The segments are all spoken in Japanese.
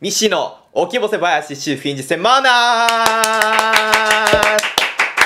西野おきぼせ林シフィンジセマナーは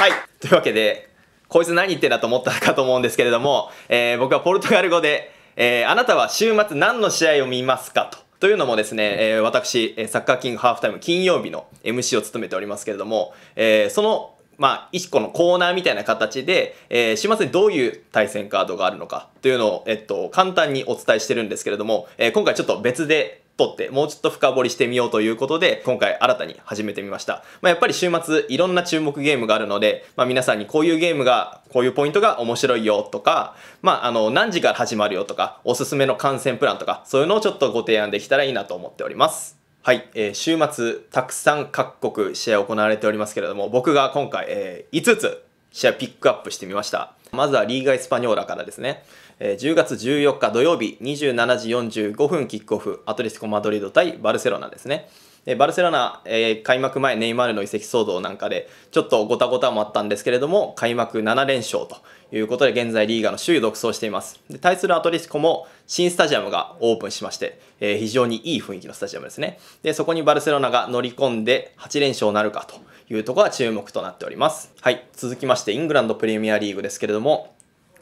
いというわけでこいつ何言ってんだと思ったかと思うんですけれども、えー、僕はポルトガル語で、えー、あなたは週末何の試合を見ますかとというのもですね、えー、私、サッカーキングハーフタイム金曜日の MC を務めておりますけれども、えー、その、まあ、一個のコーナーみたいな形で、えー、週末にどういう対戦カードがあるのかというのを、えっと、簡単にお伝えしてるんですけれども、えー、今回ちょっと別でとってもうちょっと深掘りしてみようということで今回新たに始めてみました。まあ、やっぱり週末いろんな注目ゲームがあるので、まあ、皆さんにこういうゲームがこういうポイントが面白いよとか、まあ、あの何時から始まるよとかおすすめの観戦プランとかそういうのをちょっとご提案できたらいいなと思っております。はい、えー、週末たくさん各国試合行われておりますけれども僕が今回、えー、5つ試合ピックアップしてみました。まずはリーガ・エスパニョーラからですね。10月14日土曜日27時45分キックオフ、アトリスコ・マドリード対バルセロナですね。バルセロナ、えー、開幕前ネイマールの移籍騒動なんかでちょっとごたごたもあったんですけれども開幕7連勝ということで現在リーガの首位独走しています対するアトリスコも新スタジアムがオープンしまして、えー、非常にいい雰囲気のスタジアムですねでそこにバルセロナが乗り込んで8連勝なるかというところが注目となっております。はい、続きましてイングランドプレミアリーグですけれども、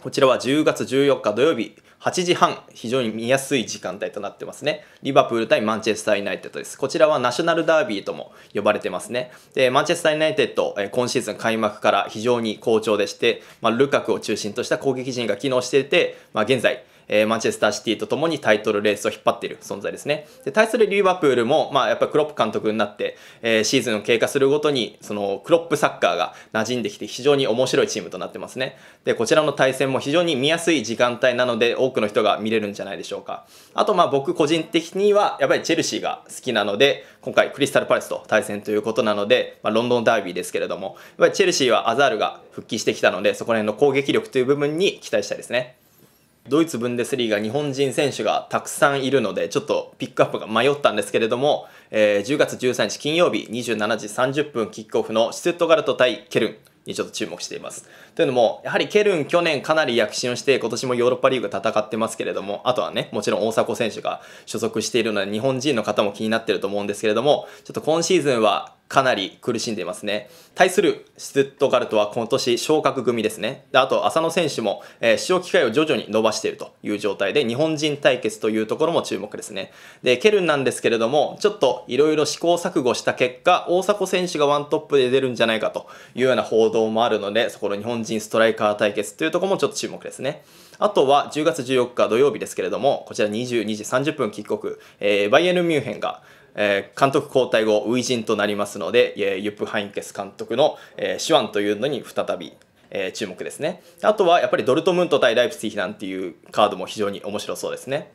こちらは10月14日土曜日8時半、非常に見やすい時間帯となってますね。リバプール対マンチェスター・ユナイテッドです。こちらはナショナルダービーとも呼ばれてますね。で、マンチェスター・ユナイテッド、今シーズン開幕から非常に好調でして、まあ、ルカクを中心とした攻撃陣が機能していて、まあ、現在、えー、マンチェスターシティとともにタイトルレースを引っ張っている存在ですね。で、対するリバプールも、まあ、やっぱクロップ監督になって、えー、シーズンを経過するごとに、そのクロップサッカーが馴染んできて非常に面白いチームとなってますね。で、こちらの対戦も非常に見やすい時間帯なので、多くの人が見れるんじゃないでしょうか。あと、まあ、僕個人的には、やっぱりチェルシーが好きなので、今回クリスタルパレスと対戦ということなので、まあ、ロンドンダービーですけれども、やっぱりチェルシーはアザールが復帰してきたので、そこら辺の攻撃力という部分に期待したいですね。ドイツ・ブンデスリーガ日本人選手がたくさんいるのでちょっとピックアップが迷ったんですけれども、えー、10月13日金曜日27時30分キックオフのシュツットガルト対ケルンにちょっと注目しています。というのも、やはりケルン去年かなり躍進をして、今年もヨーロッパリーグ戦ってますけれども、あとはね、もちろん大迫選手が所属しているので、日本人の方も気になってると思うんですけれども、ちょっと今シーズンはかなり苦しんでいますね。対するシュツットガルトは今年昇格組ですね。であと、浅野選手も、えー、使用機会を徐々に伸ばしているという状態で、日本人対決というところも注目ですね。で、ケルンなんですけれども、ちょっといろいろ試行錯誤した結果、大迫選手がワントップで出るんじゃないかというような報道もあるので、そこの日本人ストライカー対決というところもちょっと注目ですね。あとは10月14日土曜日ですけれども、こちら22時30分キックオフ、えー、バイエル・ミュンヘンが、えー、監督交代後、初陣となりますので、えユップ・ハインケス監督の、えー、手腕というのに再び、えー、注目ですね。あとはやっぱりドルトムント対ライプツィヒなんていうカードも非常に面白そうですね。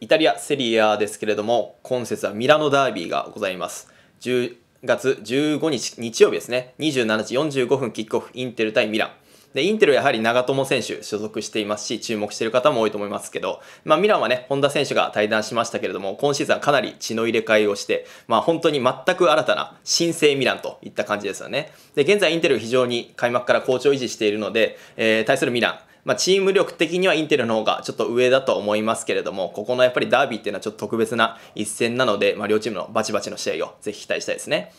イタリア・セリアですけれども、今節はミラノダービーがございます。10月15日、日曜日ですね、27時45分キックオフ、インテル対ミラン。で、インテルはやはり長友選手所属していますし、注目している方も多いと思いますけど、まあ、ミランはね、本田選手が対談しましたけれども、今シーズンはかなり血の入れ替えをして、まあ、本当に全く新たな新生ミランといった感じですよね。で、現在インテル非常に開幕から好調を維持しているので、えー、対するミラン、まあ、チーム力的にはインテルの方がちょっと上だと思いますけれども、ここのやっぱりダービーっていうのはちょっと特別な一戦なので、まあ、両チームのバチバチの試合をぜひ期待したいですね。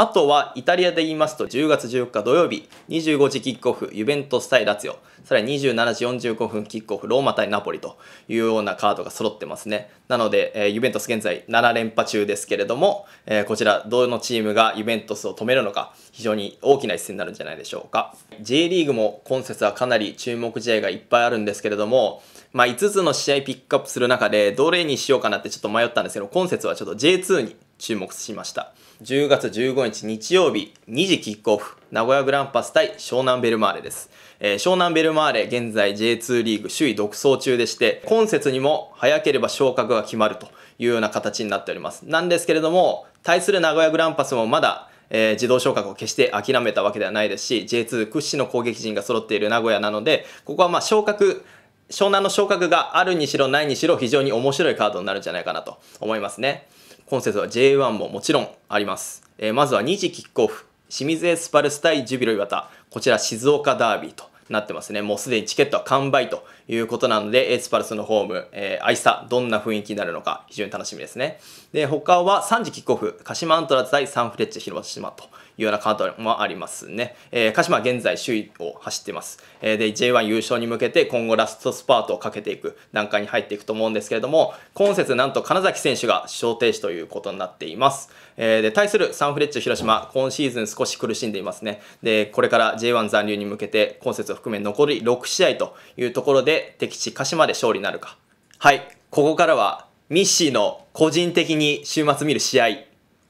あとは、イタリアで言いますと、10月14日土曜日、25時キックオフ、ユベントス対ラツヨ。さらに27時45分キックオフ、ローマ対ナポリというようなカードが揃ってますね。なので、えー、ユベントス現在7連覇中ですけれども、えー、こちら、どのチームがユベントスを止めるのか、非常に大きな一戦になるんじゃないでしょうか。J リーグも今節はかなり注目試合がいっぱいあるんですけれども、まあ、5つの試合ピックアップする中で、どれにしようかなってちょっと迷ったんですけど、今節はちょっと J2 に注目しました。10月15日日曜日、2時キックオフ、名古屋グランパス対湘南ベルマーレです。えー、湘南ベルマーレ、現在 J2 リーグ首位独走中でして、今節にも早ければ昇格が決まるというような形になっております。なんですけれども、対する名古屋グランパスもまだえー、自動昇格を決して諦めたわけではないですし J2 屈指の攻撃陣が揃っている名古屋なのでここはまあ昇格湘南の昇格があるにしろないにしろ非常に面白いカードになるんじゃないかなと思いますね。今節は J1 ももちろんあります。えー、まずは2次キックオフ、清水エスパルス対ジュビロ磐田、こちら静岡ダービーとなってますね。もうすでにチケットは完売ということなので、エスパルスのホーム、えー、愛さ、どんな雰囲気になるのか非常に楽しみですね。で、他は3時キックオフ、鹿島アントラーズ対サンフレッチェ広島というようなカードもありますね。えー、鹿島現在首位を走ってます。えー、で、J1 優勝に向けて今後ラストスパートをかけていく段階に入っていくと思うんですけれども、今節なんと金崎選手が招停止ということになっています。えー、で、対するサンフレッチェ広島、今シーズン少し苦しんでいますね。で、これから J1 残留に向けて今節を含め残り6試合というところで敵地鹿島で勝利になるか。はい、ここからはミッシーの個人的に週末見る試合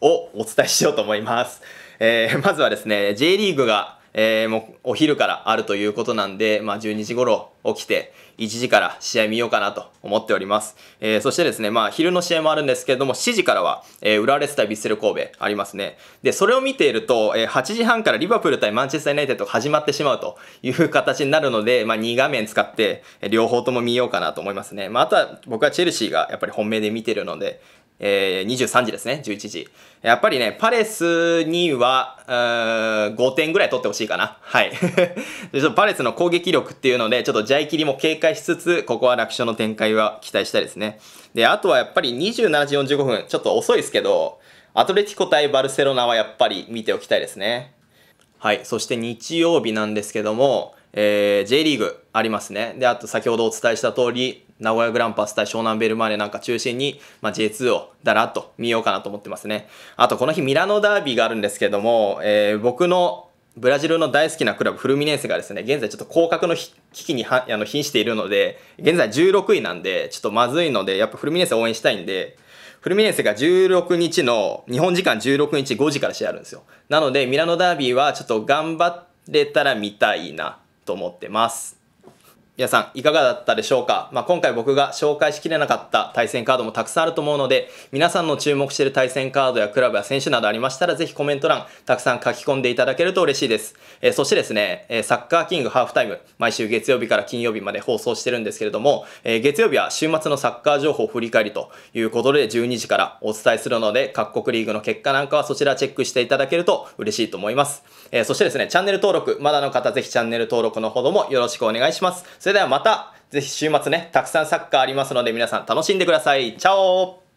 をお伝えしようと思います。えー、まずはですね、J リーグが、えー、もうお昼からあるということなんで、まあ、12時頃起きて、1時から試合見ようかなと思っております。えー、そしてですね、まあ、昼の試合もあるんですけれども、7時からは、えー、浦和レス対ヴィッセル神戸ありますね。で、それを見ていると、えー、8時半からリバプール対マンチェスター・ユナイテッドが始まってしまうという形になるので、まあ、2画面使って、両方とも見ようかなと思いますね。まあ、あとは僕はチェルシーがやっぱり本命で見てるので、えー、23時ですね、11時。やっぱりね、パレスには、5点ぐらい取ってほしいかな。はい。ちょっとパレスの攻撃力っていうので、ちょっとジャイキリも警戒しつつ、ここは楽勝の展開は期待したいですね。で、あとはやっぱり27時45分、ちょっと遅いですけど、アトレティコ対バルセロナはやっぱり見ておきたいですね。はい。そして日曜日なんですけども、えー、J リーグありますね。で、あと先ほどお伝えした通り、名古屋グランパス対湘南ベルマーレなんか中心に、まあ、J2 をだらっと見ようかなと思ってますね。あとこの日ミラノダービーがあるんですけども、えー、僕のブラジルの大好きなクラブフルミネンセがですね、現在ちょっと降格の危機にあの瀕しているので、現在16位なんで、ちょっとまずいので、やっぱフルミネンセ応援したいんで、フルミネンセが16日の、日本時間16日5時から試合あるんですよ。なので、ミラノダービーはちょっと頑張れたら見たいなと思ってます。皆さんいかがだったでしょうか、まあ、今回僕が紹介しきれなかった対戦カードもたくさんあると思うので皆さんの注目している対戦カードやクラブや選手などありましたらぜひコメント欄たくさん書き込んでいただけると嬉しいです、えー、そしてですね、えサッカーキングハーフタイム毎週月曜日から金曜日まで放送してるんですけれども、えー、月曜日は週末のサッカー情報振り返りということで12時からお伝えするので各国リーグの結果なんかはそちらチェックしていただけると嬉しいと思いますえー、そしてですね、チャンネル登録、まだの方ぜひチャンネル登録のほどもよろしくお願いします。それではまた、ぜひ週末ね、たくさんサッカーありますので皆さん楽しんでください。チャオ